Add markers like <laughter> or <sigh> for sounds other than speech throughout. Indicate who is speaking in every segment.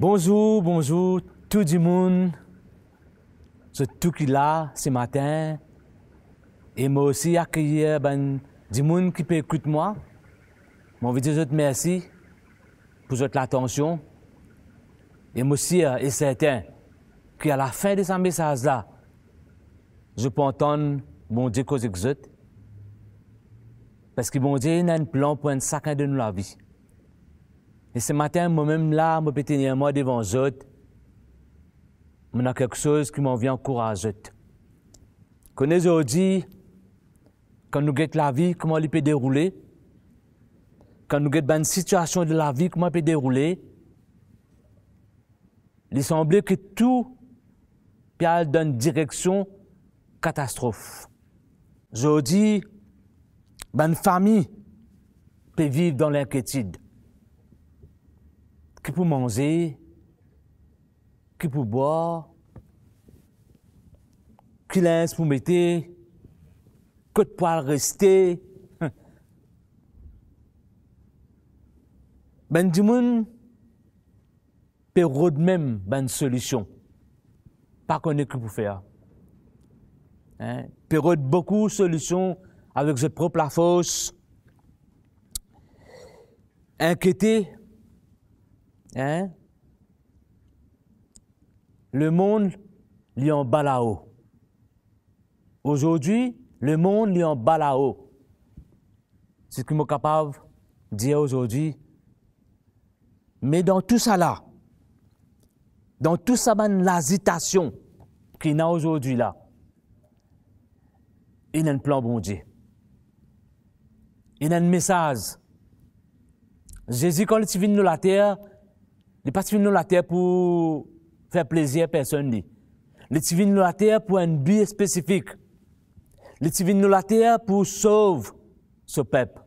Speaker 1: Bonjour, bonjour tout le monde. Je tout qui là ce matin. Et moi aussi accueillir ben, du monde qui peut écouter moi. Je veux dire merci pour votre attention. Et moi aussi est euh, certain qu'à la fin de ce message là, je peux entendre mon Dieu cause exode, Parce que mon Dieu a un plan pour un chacun de nous la vie. Et ce matin, moi-même là, moi moi devant les on a quelque chose qui m'en vient encourager. Quand aujourd'hui, quand nous guettons la vie, comment elle peut dérouler, quand nous guettons une ben situation de la vie, comment elle peut dérouler, il semblait que tout peut une direction catastrophe. Aujourd'hui, une ben famille peut vivre dans l'inquiétude. Qui pour manger, qui pour boire, qui laisse pour mettre, que de rester. <laughs> Ben du monde ben, même une ben, solution. Pas qu'on ait que pour faire. Hein? Peut ben, beaucoup de solutions avec ses propres la force. Hein? Le monde est en bas là-haut. Aujourd'hui, le monde lui en bas là-haut. C'est ce que je suis capable de dire aujourd'hui. Mais dans tout ça là, dans tout ça, l'agitation qu'il y a aujourd'hui là, il y a un plan bon Dieu. Il y a un message. Jésus, quand il venu de la terre, les pas venu la terre pour faire plaisir à personne. Les est venu la terre pour un vie spécifique. Les est venu la terre pour sauver ce peuple.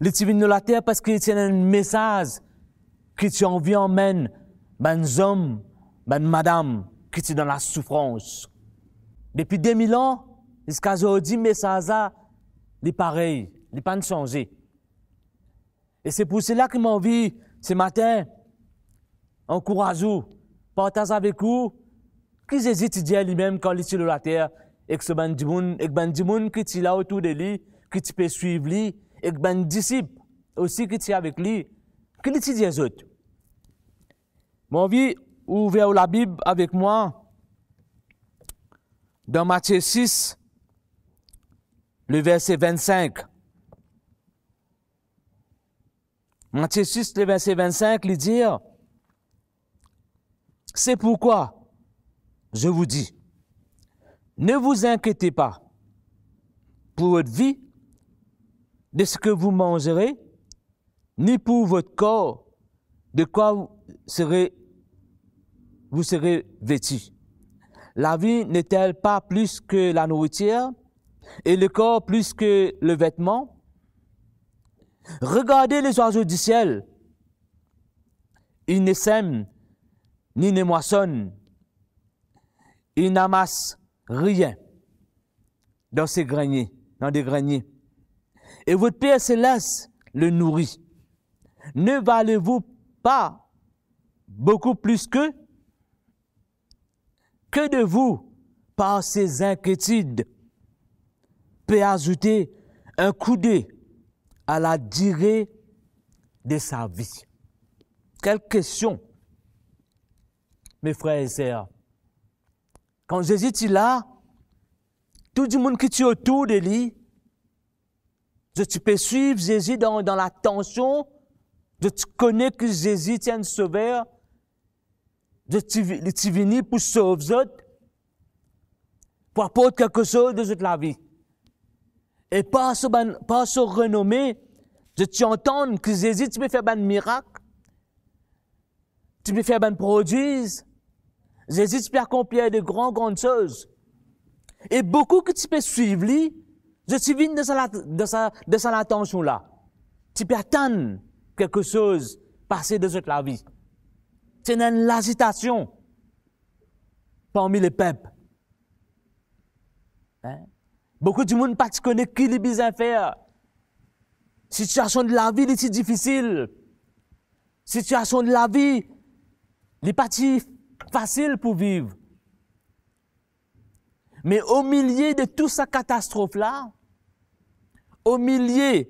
Speaker 1: Les est venu la terre parce qu'il a un message qui tu en vie en main, ben hommes, madame, qui sont dans la souffrance. Depuis 2000 ans, jusqu'à aujourd'hui, le message est pareil, il n'est pas changer. Et c'est pour cela que m'envie ce matin, encouragez-vous, partagez avec vous. qui hésitent dire lui-même quand il est sur la terre, et que ce ben qui est là autour de lui, qui peuvent suivre lui, et que ben disciple aussi qui est avec lui, qu'il dit des autres. Mon vie, ouvrez la Bible avec moi dans Matthieu 6, le verset 25. Matthieu 6, le verset 25, il dit, c'est pourquoi je vous dis, ne vous inquiétez pas pour votre vie, de ce que vous mangerez, ni pour votre corps, de quoi vous serez, vous serez vêtu. La vie n'est-elle pas plus que la nourriture et le corps plus que le vêtement? Regardez les oiseaux du ciel. Ils ne sèment ni ne moissonne. Il n'amasse rien dans ses greniers, dans des greniers. Et votre Père céleste le nourrit. Ne valez-vous pas beaucoup plus que Que de vous, par ces inquiétudes, peut ajouter un coup d'œil à la durée de sa vie Quelle question mes frères et sœurs. Quand Jésus est là, tout le monde qui est autour de lui, tu peux suivre Jésus dans, dans la tension, de tu connais que Jésus tient sauveur, de tu, tu pour sauver les autres, pour apporter quelque chose de la vie. Et pas se, pas se renommer, je tu entends que Jésus, tu peux faire un miracle, tu peux faire un produit, Jésus peut accomplir de grandes, grandes choses. Et beaucoup que tu peux suivre lui, je suis venu de sa, de sa, de attention là. Tu peux attendre quelque chose passer de la vie. C'est une agitation parmi les peuples. Hein? Beaucoup du monde pas connaît qui les besoins faire. Situation de la vie est difficile. Situation de la vie, les difficile facile pour vivre. Mais au milieu de toute cette catastrophe-là, au milieu,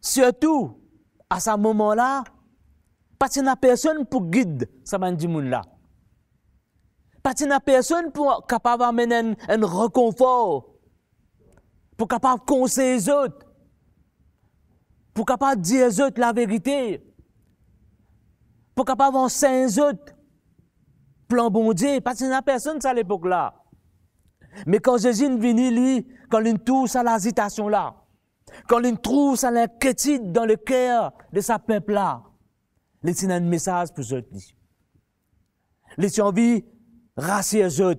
Speaker 1: surtout à ce moment-là, parce n'y a personne pour guider ce monde-là. Parce n'y a personne pour capable amener un, un réconfort, pour capable conseiller les autres, pour capable dire aux autres la vérité, pour capable enseigner les autres plan bon Dieu, parce qu'il n'y a personne à l'époque là. Mais quand Jésus est venu, lui, quand il trouve à l'agitation là, quand il trouve à l'inquiétude dans le cœur de sa peuple là, il a un message pour eux. Il a envie de rassurer eux.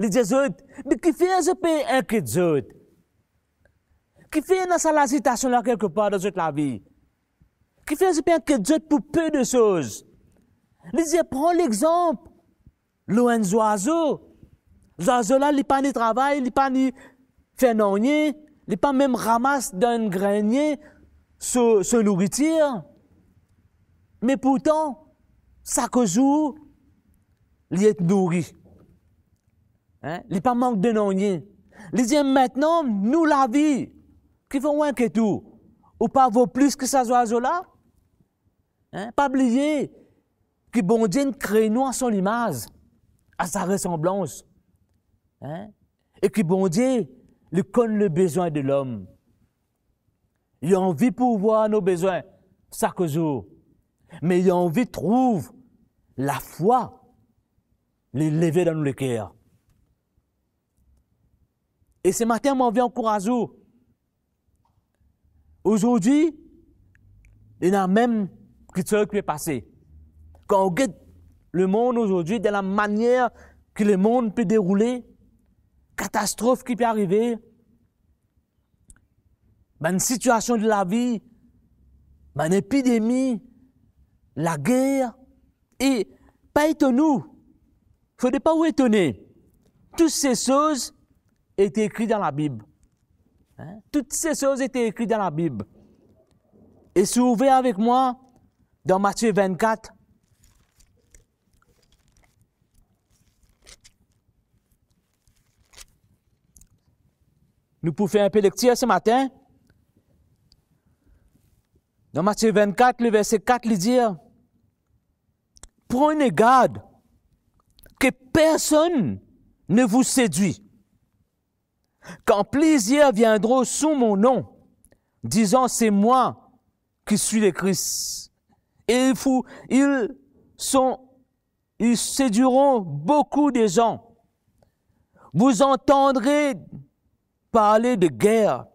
Speaker 1: Il dit eux, mais qui fait ce pays inquiéter eux? Qui fait dans l'agitation là quelque part dans toute la vie? Qui fait ce pays inquiéter pour peu de choses? Je prends l'exemple. Loin des oiseaux. Les oiseaux là, ils pas ni travail, ils pas ni fait les ils pas même ramasse d'un grenier se, nourriture. Mais pourtant, chaque jour, il est nourri. Hein? Il pas manque de nourriture. Il maintenant, nous la vie, qui font moins que tout, ou pas vaut plus que ces oiseaux-là. Hein? Pas oublier, qui bon Dieu crée nous à son image, à sa ressemblance. Hein? Et qui bon Dieu le connaît le besoin de l'homme. Il a envie pour voir nos besoins chaque jour. Mais il a envie de trouver la foi, lever dans le cœur. Et ce matin, on vient encourager. Aujourd'hui, il y a même que ce qui est passé. Quand on regarde le monde aujourd'hui, de la manière que le monde peut dérouler, catastrophe qui peut arriver, ben, une situation de la vie, ben, une épidémie, la guerre, et pas étonnant, il ne faut pas vous étonner. Toutes ces choses étaient écrites dans la Bible. Hein? Toutes ces choses étaient écrites dans la Bible. Et si vous ouvrez avec moi dans Matthieu 24, Nous pouvons faire un peu de lecture ce matin. Dans Matthieu 24, le verset 4, lui dit Prenez garde que personne ne vous séduit. Quand plaisir viendront sous mon nom, disant c'est moi qui suis le Christ. Et il faut, ils sont, ils séduiront beaucoup de gens. Vous entendrez de guerre,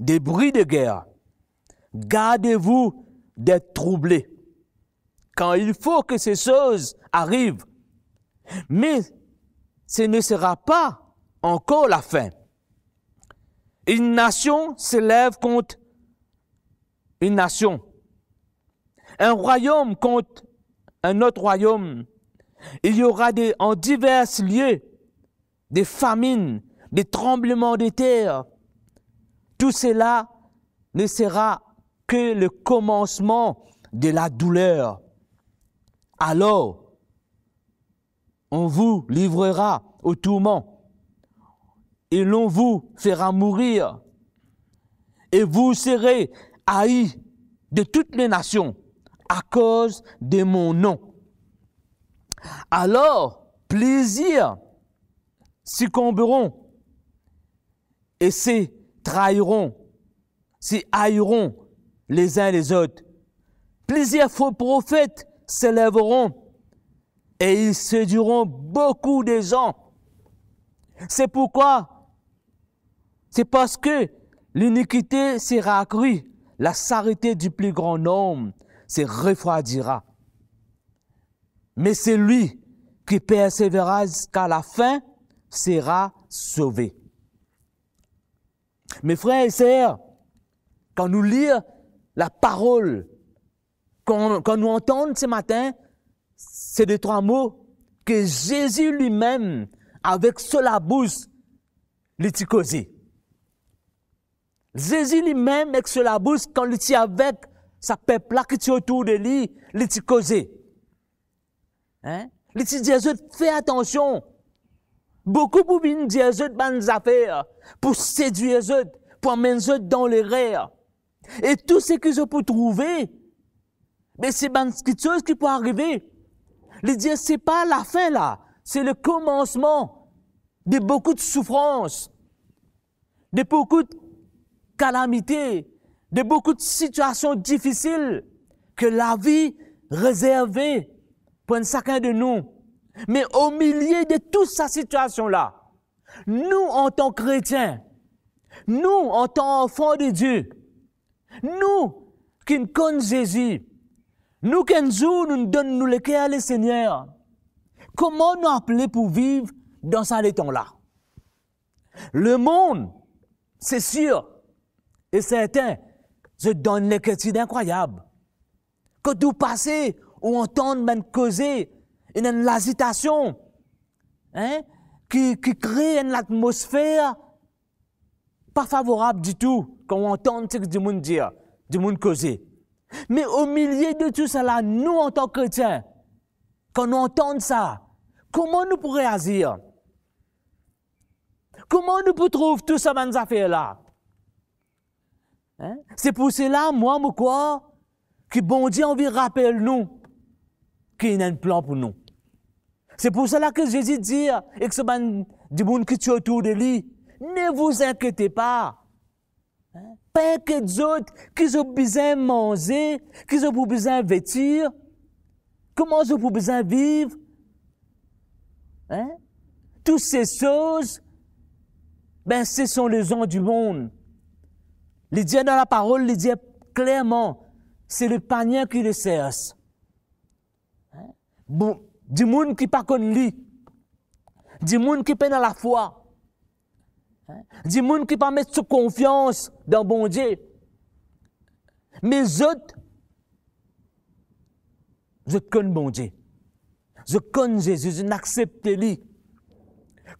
Speaker 1: des bruits de guerre, gardez-vous d'être troublés. Quand il faut que ces choses arrivent, mais ce ne sera pas encore la fin. Une nation s'élève contre une nation. Un royaume contre un autre royaume. Il y aura des, en divers lieux des famines, des tremblements de terre. Tout cela ne sera que le commencement de la douleur. Alors, on vous livrera au tourment et l'on vous fera mourir et vous serez haïs de toutes les nations à cause de mon nom. Alors, plaisir succomberont et se trahiront, se haïront les uns les autres. Plusieurs faux prophètes s'élèveront et ils séduiront beaucoup de gens. C'est pourquoi, c'est parce que l'iniquité sera accrue, la charité du plus grand homme se refroidira. Mais celui qui persévérera jusqu'à la fin sera sauvé. Mes frères et sœurs, quand nous lisons la parole, quand, nous entendons ce matin, c'est des trois mots que Jésus lui-même, avec cela bouche, causé. Jésus lui-même, avec cela bouche, quand il est avec sa peuple là qui est autour de lui, causé. Hein? Il dit, Jésus, fais attention. Beaucoup pour venir dire bonnes affaires, pour séduire autres, pour mettre autres dans l'erreur. Et tout ce que je peux trouver, mais c'est quelque chose qui peut arriver. Les dire, c'est pas la fin là, c'est le commencement de beaucoup de souffrances, de beaucoup de calamités, de beaucoup de situations difficiles que la vie réservée pour chacun de nous. Mais au milieu de toute sa situation-là, nous, en tant chrétiens, nous, en tant qu'enfants de Dieu, nous qui nous connaissons Jésus, nous qui nous donnons le cœur le Seigneur, comment nous appeler pour vivre dans ce temps-là? Le monde, c'est sûr et certain, je donne les incroyable. incroyables. Que tout passer ou entendre même causer une agitation hein, qui, crée une atmosphère pas favorable du tout quand on entend ce que du monde dire, du monde causer. Mais au milieu de tout cela, nous en tant que chrétiens, quand on entend ça, comment nous pourrions agir Comment nous pouvons trouver tout ça dans affaires-là hein? C'est pour cela, moi, je crois que bon Dieu, on vient rappeler nous qu'il a un plan pour nous. C'est pour cela que Jésus dit, et que ce man du monde qui est autour de lui, ne vous inquiétez pas. Hein? Pas que d'autres qui ont besoin de manger, qui ont besoin de vêtir, comment ils ont besoin de vivre. Hein? Toutes ces choses, ben, ce sont les gens du monde. Les dieux dans la parole, les dit clairement, c'est le panier qui les sert bon, du monde qui pas qu'on lui, du monde qui peine à la foi, hein? du monde qui pas mettre confiance dans bon Dieu. Mais autres, je connais bon Dieu. Je connais Jésus, je n'accepte lui.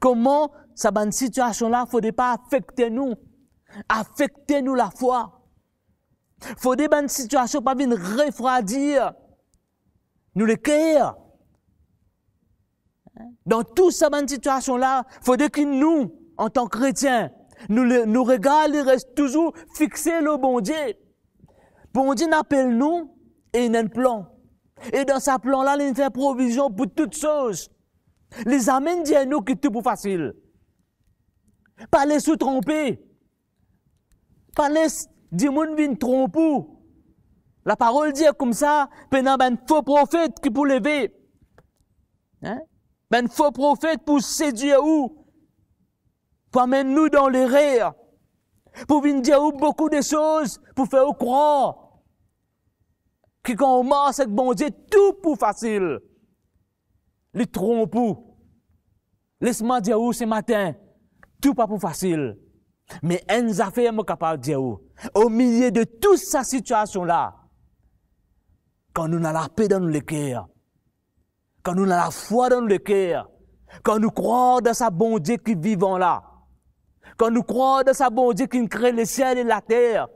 Speaker 1: Comment cette situation-là ne faudrait pas affecter nous, affecter nous la foi. faut des une situation pas venir refroidir nous le cœur. Dans toute cette situation-là, il faudrait que nous, en tant que chrétiens, nous, le, nous regardons reste toujours fixé le bon Dieu. Bon Dieu n'appelle nous et il a un plan. Et dans ce plan-là, il fait provision pour toutes choses. Les amène à nous que tout pour facile. Pas les sous tromper. Pas les nous tromper. La parole dit comme ça, a un faux prophète qui peut lever. Hein? Ben, faux prophète pour séduire où? Pour amener nous dans les rires. Pour venir dire beaucoup de choses, pour faire croire. Que quand on marche c'est bon Dieu, tout pour facile. Les trompes. Laisse-moi dire ce matin. Tout pas pour facile. Mais une affaire capable de dire Au milieu de toute sa situation là, quand nous avons la paix dans nos cœurs, quand nous avons la foi dans le cœur, quand nous croyons dans sa bon Dieu qui vivant là, quand nous croyons dans sa bon Dieu qui crée le ciel et la terre,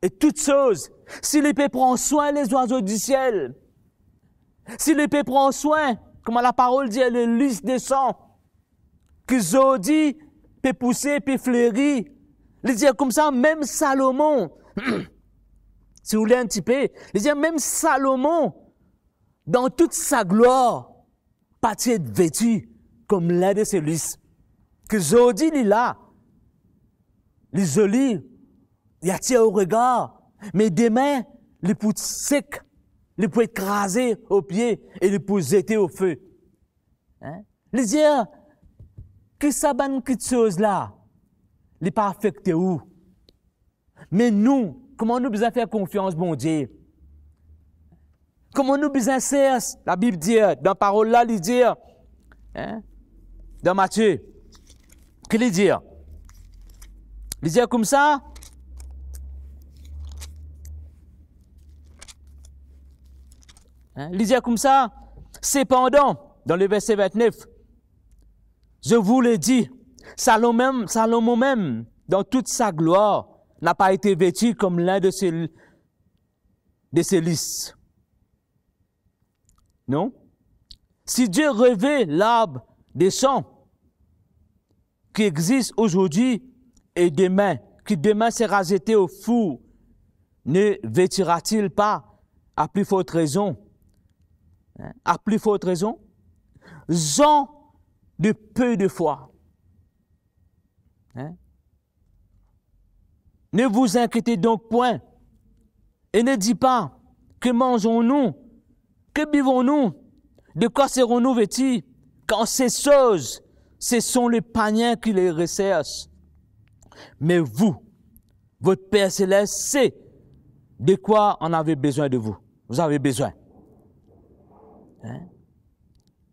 Speaker 1: et toutes choses, si l'épée prend soin les oiseaux du ciel, si l'épée prend soin, comme la parole dit, le lys des sangs, que Zodi peut pousser, peut fleurir, les dire comme ça, même Salomon, <clears throat> si vous voulez un petit peu, les même Salomon, dans toute sa gloire, parti être vêtu comme l'un de ses lys. Que Zodi est là, les joli, il attire au regard, mais des demain, les poutres secs, les pour écraser au pied et les pour jeter au feu. Hein? Les dire, que ça quelque chose là, les pas affecté où? Mais nous, comment nous besoin faire confiance, bon Dieu? Comment nous besoin La Bible dit, euh, dans la parole là, il dit, euh, hein, dans Matthieu, qu'il dit, il dit comme ça, hein, dit comme ça, cependant, dans le verset 29, je vous le dis, Salomon même, Salomon même, dans toute sa gloire, n'a pas été vêtu comme l'un de ces de non Si Dieu revêt l'arbre des champs qui existe aujourd'hui et demain, qui demain sera jeté au four, ne vêtira-t-il pas à plus forte raison hein? À plus forte raison Gens de peu de foi. Hein? Ne vous inquiétez donc point et ne dites pas que mangeons-nous que nous De quoi serons-nous vêtus Quand ces choses, ce sont les paniens qui les recherchent. Mais vous, votre Père céleste sait de quoi on avait besoin de vous. Vous avez besoin. Hein?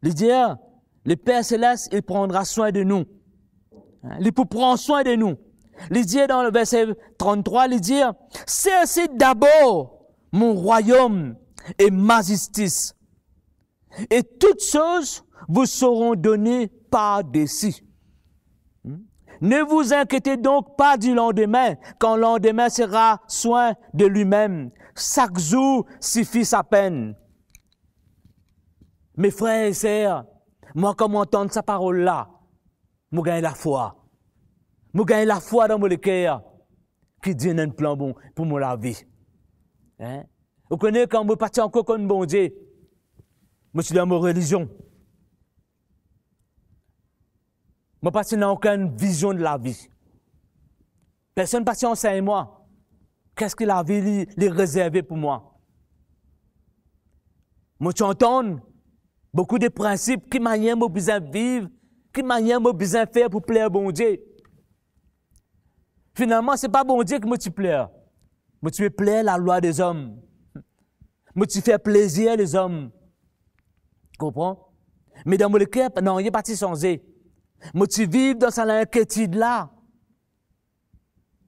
Speaker 1: L'idée, ah, le Père céleste, il prendra soin de nous. les hein? Il prend soin de nous. L'idée dans le verset 33, les dit, ah, c'est d'abord mon royaume et majesté Et toutes choses vous seront données par-dessus. Hmm? Ne vous inquiétez donc pas du lendemain, quand le lendemain sera soin de lui-même. Chaque jour suffit sa peine. Mes frères et sœurs, moi, comme entendre sa parole-là, je gagne la foi. Je gagne la foi dans mon cœur qui dit un plan bon pour mon vie. Hein? Vous connaissez quand vous partez encore comme bon Dieu, je suis dans ma religion. Je ne dans aucune vision de la vie. Personne ne passe moi. Qu'est-ce que la vie lui réservée pour moi? Moi, entends beaucoup de principes qui manière au besoin vivre, qui manière au besoin faire pour plaire bon Dieu. Finalement, ce n'est pas bon Dieu que moi tu plaire. mais tu veux plaire la loi des hommes mais tu fais plaisir les hommes. Comprends? Mais dans mon cœur, non, il est parti changer. Mais tu vis dans cette inquiétude là,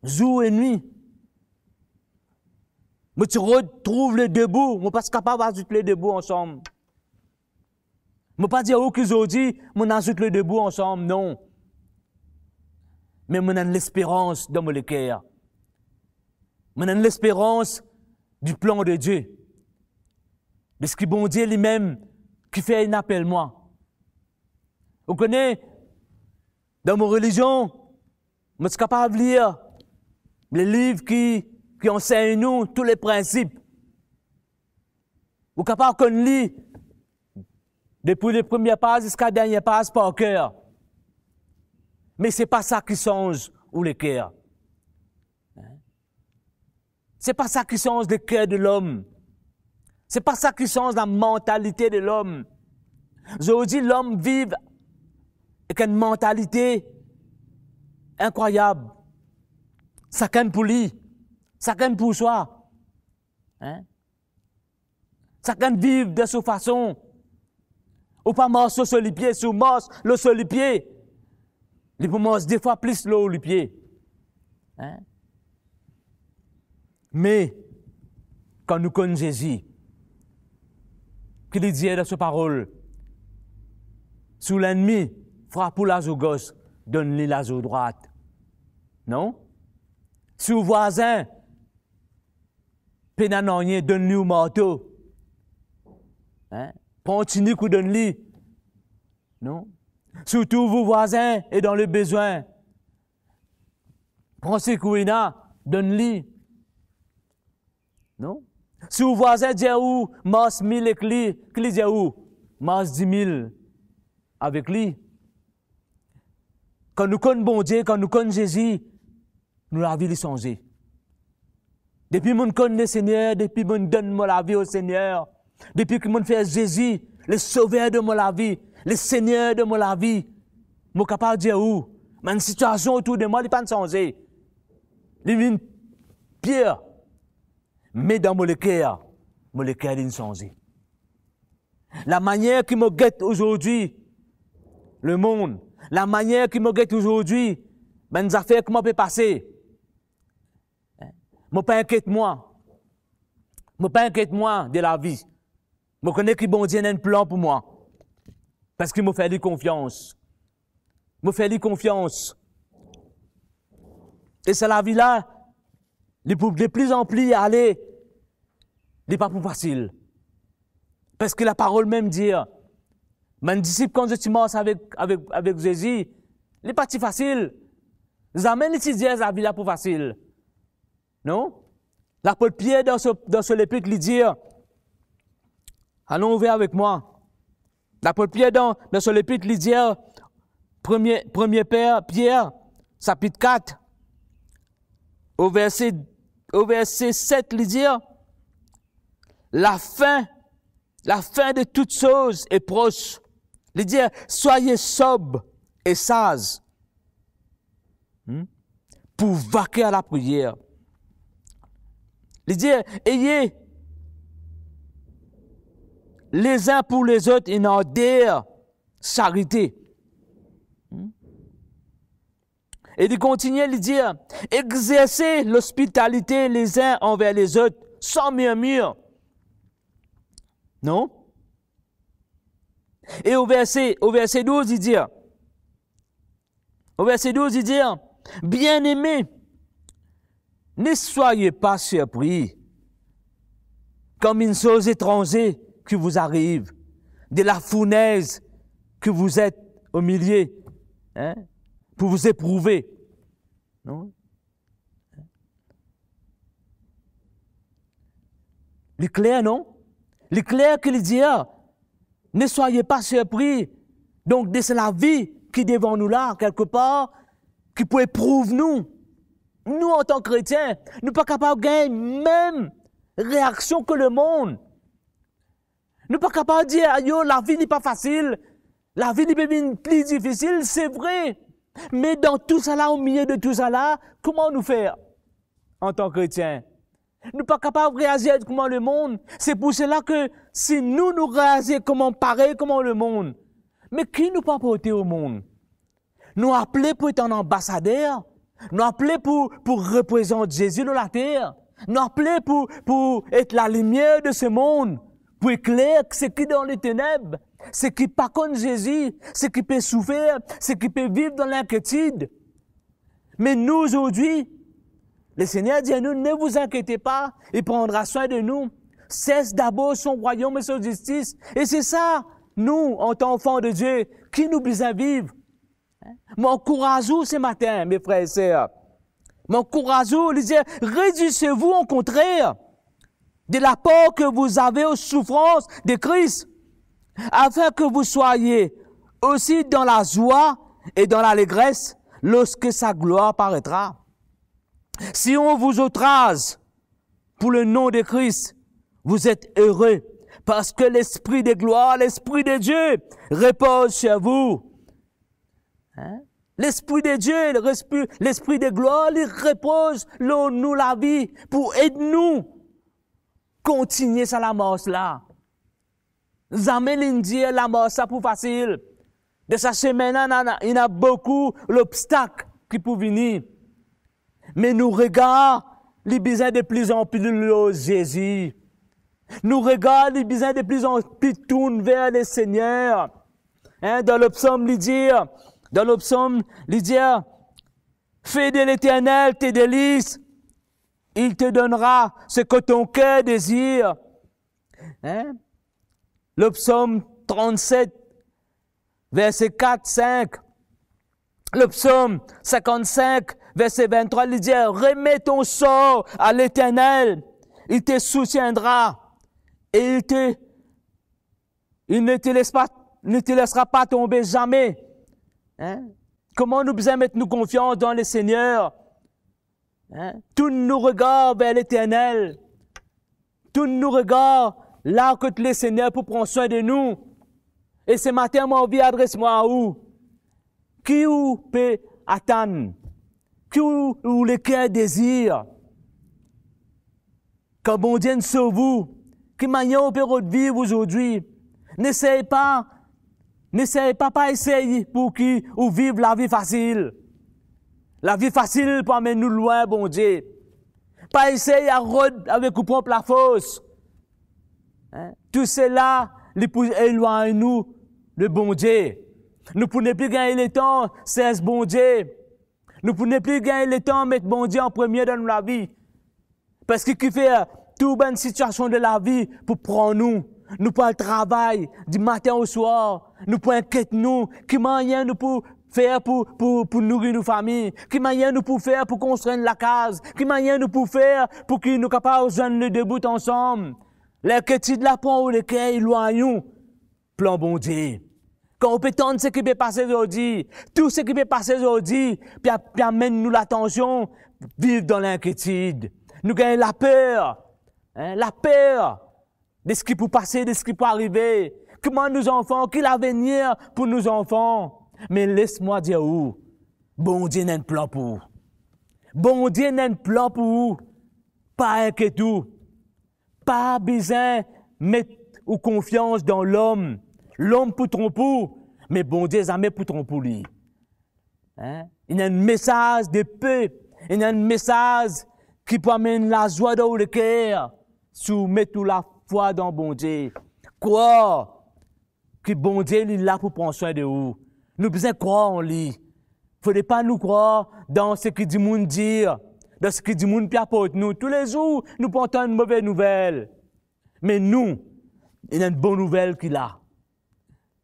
Speaker 1: jour et nuit. Mais tu retrouves les debout. Je ne suis pas capable d'ajouter les debout ensemble. Je ne pas dire oh, ont dit, je ajoute les debout ensemble, non. Mais je en l'espérance dans mon cœur. Je a l'espérance du plan de Dieu qui qui bon Dieu lui-même qui fait un appel, moi. Vous connaissez, dans mon religion, je suis capable de lire les livres qui, qui enseignent nous tous les principes. Vous capable qu'on lit depuis les premières pages jusqu'à la dernière page par cœur. Mais c'est pas ça qui change ou le cœur. Hein? C'est pas ça qui change le cœur de l'homme. C'est pas ça qui change la mentalité de l'homme. Je vous dis, l'homme vit avec une mentalité incroyable. Chacun pour lui, chacun pour soi. Hein? Chacun vivre de sa façon. Ou pas mort sur les pieds, sur mort le les pied. Il peut des fois plus l'eau le pied. Hein? Mais, quand nous connaissons Jésus, qu'il dans parole Sous l'ennemi, frappe la zo gauche, donne-lui la joue droite. Non Sous voisin, pénanonien, donne-lui au manteau. Hein? Pontinique ou donne-lui. Non tous vos voisins et dans le besoin. Prends ce donne-lui. Non si vous voisin Dieu, Mars mille avec lui, que Dieu, Mars dix mille avec lui. Quand nous connaissons bon Dieu, quand nous connaissons Jésus, nous la vie changer. Depuis que nous connaissons le Seigneur, depuis que nous donne la vie au Seigneur, depuis que nous faisons Jésus, le sauveur de ma vie, le Seigneur de ma vie, je suis capable de dire où, mais une situation autour de moi n'est pas changée. Il est pire. Mais dans dans mwelekea une changé. La manière qui me guette aujourd'hui, le monde, la manière qui me guette aujourd'hui, ben, a affaires comment peut passer. Je hein? pas inquiète moi. Je pas inquiète moi de la vie. Je connais qui bon Dieu a un plan pour moi. Parce qu'il me fait lui confiance. Il m'a fait confiance. Et c'est la vie là, les de plus en plus aller, n'est pas pour facile. Parce que la parole même dit, mes disciples, quand je suis mort avec, avec, avec Jésus, pas si facile. amènent les dièses à la pour facile. Non? La Pierre, dans ce, dans ce l'épître, lui dit, allons ouvrir avec moi. L'apôtre Pierre, dans, dans ce l'épître, lui dit, premier, premier père, Pierre, chapitre 4, au verset au verset 7, il dit, la fin, la fin de toutes choses est proche. Il dit, soyez sobres et sages hmm, pour vaquer à la prière. Il dit, ayez les uns pour les autres une ordre charité. Et continuer à lui dire, exercez l'hospitalité les uns envers les autres, sans murmure. Non? Et au verset, au verset 12, il dit, au verset 12, il dit, bien-aimés, ne soyez pas surpris comme une chose étrangère qui vous arrive, de la fournaise que vous êtes au milieu. Hein? pour vous éprouver. Non? L'éclair, non? L'éclair qu'il dit, ne soyez pas surpris. Donc, c'est la vie qui est devant nous là, quelque part, qui peut éprouver nous. Nous, en tant que chrétiens, nous ne sommes pas capables de gagner même réaction que le monde. Nous ne sommes pas capables de dire, yo, oh, la vie n'est pas facile, la vie n'est pas plus difficile, c'est vrai. Mais dans tout cela, au milieu de tout cela, comment nous faire en tant que chrétiens Nous pas capables de réagir comme le monde. C'est pour cela que si nous nous réagissons comme pareil comme le monde, mais qui nous peut porter au monde Nous appeler pour être un ambassadeur, nous appeler pour, pour représenter Jésus dans la terre, nous appeler pour, pour être la lumière de ce monde, pour éclairer ce qui dans les ténèbres, ce qui pas Jésus, ce qui peut souffrir, ce qui peut vivre dans l'inquiétude. Mais nous aujourd'hui, le Seigneur dit à nous, ne vous inquiétez pas, il prendra soin de nous. Cesse d'abord son royaume et sa justice. Et c'est ça, nous, en tant qu'enfants de Dieu, qui nous brise à vivre. M'encouragez-vous ce matin, mes frères et sœurs. M'encouragez-vous, dire, réduisez-vous au contraire de l'apport que vous avez aux souffrances de Christ afin que vous soyez aussi dans la joie et dans l'allégresse lorsque sa gloire paraîtra. Si on vous outrage pour le nom de Christ, vous êtes heureux parce que l'Esprit de gloire, l'Esprit de Dieu repose chez vous. Hein? L'Esprit de Dieu, l'Esprit de gloire, il repose l'eau, nous la vie pour aider nous continuer sa la là. Jamais l'indien, la mort, ça pour facile. De sa semaine, il y a beaucoup l'obstacle qui peut venir. Mais nous regardons, les besoins de plus en plus de Jésus. Nous regardons, les besoins de plus en plus tourne vers le Seigneur. Hein, dans le psaume, dans le psaume, il dit, fais de l'éternel tes délices. Il te donnera ce que ton cœur désire. Hein? le psaume 37, verset 4, 5, le psaume 55, verset 23, il dit, remets ton sort à l'éternel, il te soutiendra et il ne te laisse pas, ne te laissera pas tomber jamais. Hein? Comment nous pouvons mettre nous confiance dans le Seigneur? Tout hein? Tous nous vers l'éternel. Tout nous regards là que le Seigneur pour prendre soin de nous. Et ce matin, mon vie, adresse-moi à vous. Qui vous peut attendre? Qui vous, le cœur désire? Quand bon Dieu sauve vous, qui manière vous peut vivre aujourd'hui? N'essayez pas, n'essayez pas, pas essayer pour qui ou vivre la vie facile. La vie facile pour amener nous loin, bon Dieu. Pas essayer à avec la fosse. Hein? Tout cela, éloigne-nous le bon Dieu. Nous pouvons plus gagner le temps, c'est ce bon Dieu. Nous pouvons plus gagner le temps, mettre bon Dieu en premier dans la vie. Parce que qui fait euh, toute bonne situation de la vie pour prendre nous. Nous le travail du matin au soir. Nous pour inquiéter nous. Qui rien nous pour faire pour, pour, pour nourrir nos familles? Qui rien nous pour faire pour construire la case? Qui rien nous pour faire pour que nous capables de nous debout ensemble? L'inquiétude ou les lequel loyaux, plan bon Dieu. Quand on peut ce qui peut passer aujourd'hui, tout ce qui peut passer aujourd'hui, puis, amène nous l'attention, vivre dans l'inquiétude. Nous gagnons la peur, hein, la peur de ce qui peut passer, de ce qui peut arriver. Comment nos enfants, quel avenir pour nos enfants. Mais laisse-moi dire où. Bon Dieu n'a un plan pour vous. Bon Dieu n'a un plan pour vous. Pas inquiétude. Pas besoin mettre ou confiance dans l'homme. L'homme peut tromper, mais bon Dieu jamais peut tromper lui. Hein? Il y a un message de paix. Il y a un message qui peut amener la joie dans le cœur. Soumettre toute la foi dans bon Dieu. Croire que bon Dieu est là pour prendre soin de vous. Nous devons croire en lui. Il ne faut pas nous croire dans ce que du monde dire. Dans ce que du monde apporte nous. Tous les jours, nous portons une mauvaise nouvelle. Mais nous, il y a une bonne nouvelle qu'il a.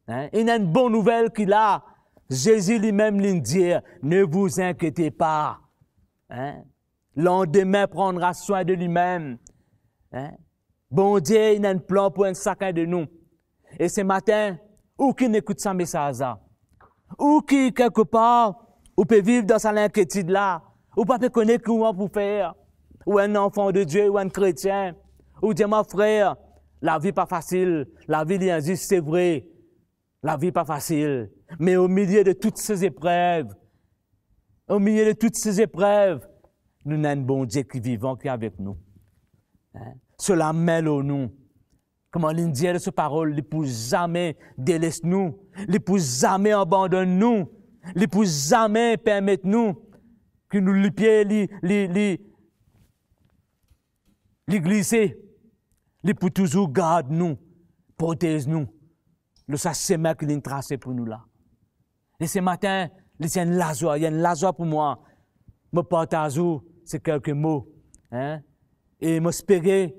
Speaker 1: Hein? Il y a une bonne nouvelle qu'il a. Jésus lui-même lui dit, ne vous inquiétez pas. Hein? L'endemain prendra soin de lui-même. Hein? Bon Dieu, il a un plan pour un chacun de nous. Et ce matin, ou qui n'écoute sa message ou qui, quelque part, ou peut vivre dans sa inquiétude-là, ou pas te connaître comment pour faire. Ou un enfant de Dieu, ou un chrétien. Ou dire, mon frère, la vie pas facile. La vie est juste, c'est vrai. La vie pas facile. Mais au milieu de toutes ces épreuves, au milieu de toutes ces épreuves, nous avons un bon Dieu qui est vivant, qui est avec nous. Hein? Cela mêle au nous Comment l'Indien de ce parole, il jamais délaisse nous, il jamais abandonne nous, il jamais permettre nous qui nous les pieds, les, les, les, pour toujours garde nous, protège nous. Le ça chemin qui nous tracé pour nous là. Et ce matin, il y a un lazo, il y a un lazo pour moi. Me jour, c'est quelques mots, hein. Et m'espérer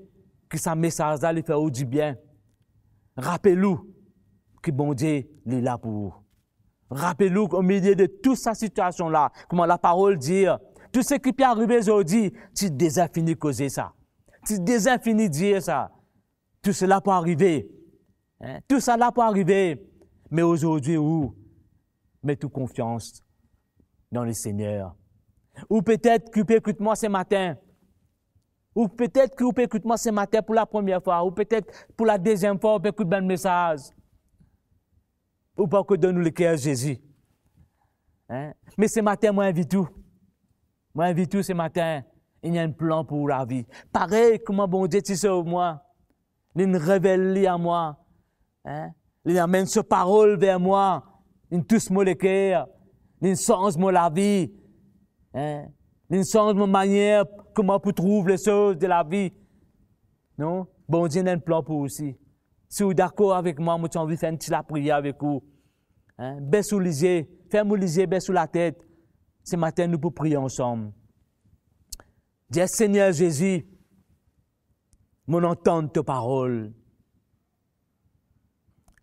Speaker 1: que ce message là lui fait du bien. rappelez vous que bon Dieu est là pour vous. Rappelez-vous au milieu de toute cette situation-là, comment la parole dit, tout ce qui peut arriver aujourd'hui, tu déjà fini causer ça. Tu déjà fini dire ça. Tout cela peut arriver. Hein. Tout cela peut arriver. Mais aujourd'hui, où? Mets toute confiance dans le Seigneur. Ou peut-être que tu écouter moi ce matin. Ou peut-être que tu écouter moi ce matin pour la première fois. Ou peut-être pour la deuxième fois, tu écouter le message ou pas que donne le cœur Jésus. Hein? Mais ce matin, moi, invite tout. Moi, invite tout ce matin. Il y a un plan pour la vie. Pareil, comment bon Dieu, tu sauves moi. Il me révèle à moi. Hein? Il amène ce parole vers moi. Il touche mon cœur. Il change mon la vie. Hein? Il change ma manière, comment pour trouver les choses de la vie. Non? Bon Dieu a un plan pour aussi. Si vous êtes d'accord avec moi, je vous envie de faire une petite prière avec vous. Hein? moi les yeux, fermez les yeux, la tête. Ce matin, nous pouvons prier ensemble. Dieu Seigneur Jésus, mon entendre tes paroles.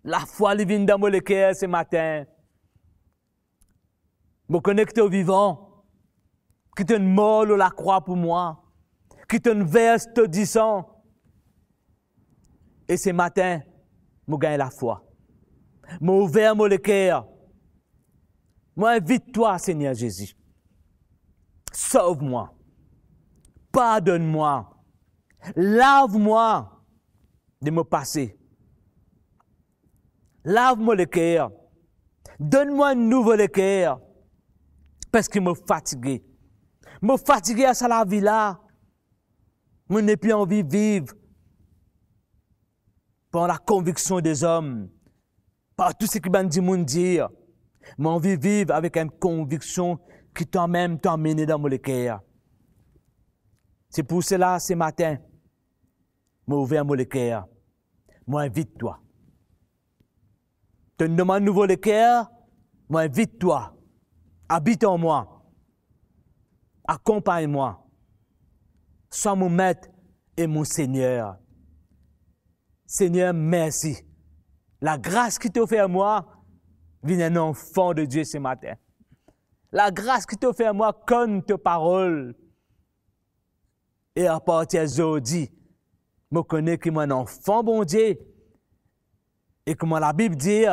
Speaker 1: La foi divine vient dans mon cœur ce matin. Me connecter au vivant. Qui te mort la croix pour moi. Qui te verse te disant, et ce matin, je gagne la foi. Je ouvert mon cœur. Moi invite toi, Seigneur Jésus. Sauve-moi. Pardonne-moi. Lave-moi de mon passé. Lave-moi le cœur. Donne-moi un nouveau cœur. Parce que je me fatigué. Je me fatigué à cette la vie là. Je n'ai plus envie de vivre par la conviction des hommes, par tout ce qui dit dire, dire, mais on vivre avec une conviction qui même amené dans mon cœur. C'est pour cela, ce matin, m'a ouvert mon cœur. Moi, invite-toi. Te demande nouveau le cœur, moi, invite-toi. Habite en moi. Accompagne-moi. Sois mon maître et mon Seigneur. Seigneur, merci. La grâce qui t'offre à moi vient d'un enfant de Dieu ce matin. La grâce qui t'offre à moi comme tes paroles. Et à partir d'aujourd'hui, je connais que un enfant, bon Dieu, et comme la Bible dit,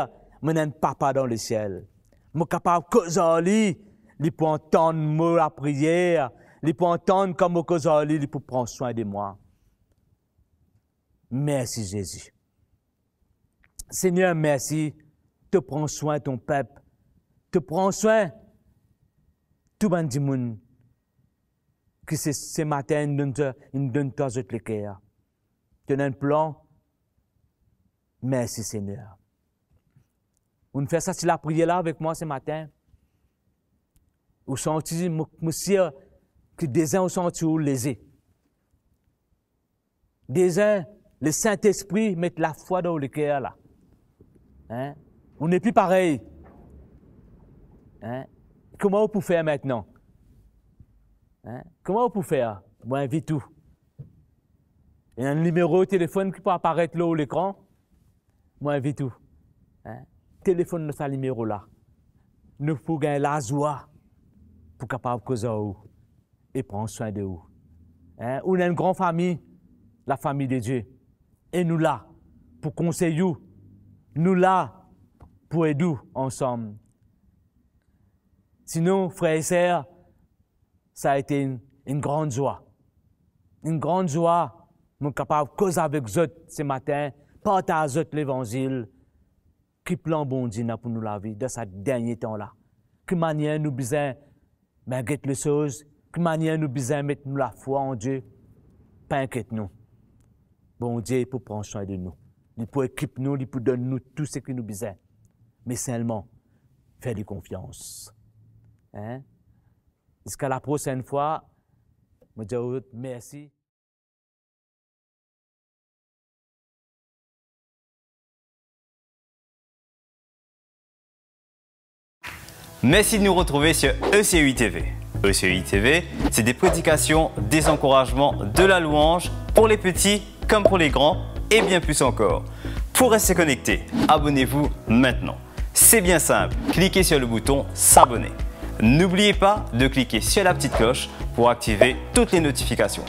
Speaker 1: mon un papa dans le ciel. Je suis capable de lui, il entendre prière, il entendre comme causer lui, il prendre soin de moi. Merci Jésus. Seigneur, merci. Te prends soin ton peuple. Te prends soin tout le monde que ce matin, nous donne toi le cœur. Tu as un plan. Merci Seigneur. On fait ça, tu la prié là avec moi ce matin. Ou senti, monsieur, que des uns ont senti lésés. Des uns le Saint-Esprit met la foi dans le cœur là. Hein? On n'est plus pareil. Hein? Comment on peut faire maintenant? Hein? Comment on peut faire? Moi, invite tout. Il y a un numéro de téléphone qui peut apparaître là au l'écran. Moi, invite tout. Téléphone de ce numéro là. Nous pouvons gagner la joie pour capable causer et prendre soin de vous. On a une grande famille, la famille de Dieu. Et nous là pour conseiller, nous là pour aider ensemble. Sinon, frères et sœurs, ça a été une, grande joie. Une grande joie, mon capable de avec vous ce matin, partager l'évangile, qui plan bon Dieu pour nous la vie, de ce dernier temps-là. Que manière nous besoin malgré les choses, que manière nous besoin mettre nous la foi en Dieu, pas inquiète nous. Bon Dieu, pour prendre soin de nous. Il peut équiper nous, il peut donner nous tout ce qui nous besoin. Mais seulement, faire de confiance. Hein? Jusqu'à la prochaine fois, mon merci. Merci de nous retrouver sur ECU TV. ECU TV, c'est des prédications, des encouragements, de la louange pour les petits comme pour les grands et bien plus encore. Pour rester connecté, abonnez-vous maintenant. C'est bien simple, cliquez sur le bouton s'abonner. N'oubliez pas de cliquer sur la petite cloche pour activer toutes les notifications.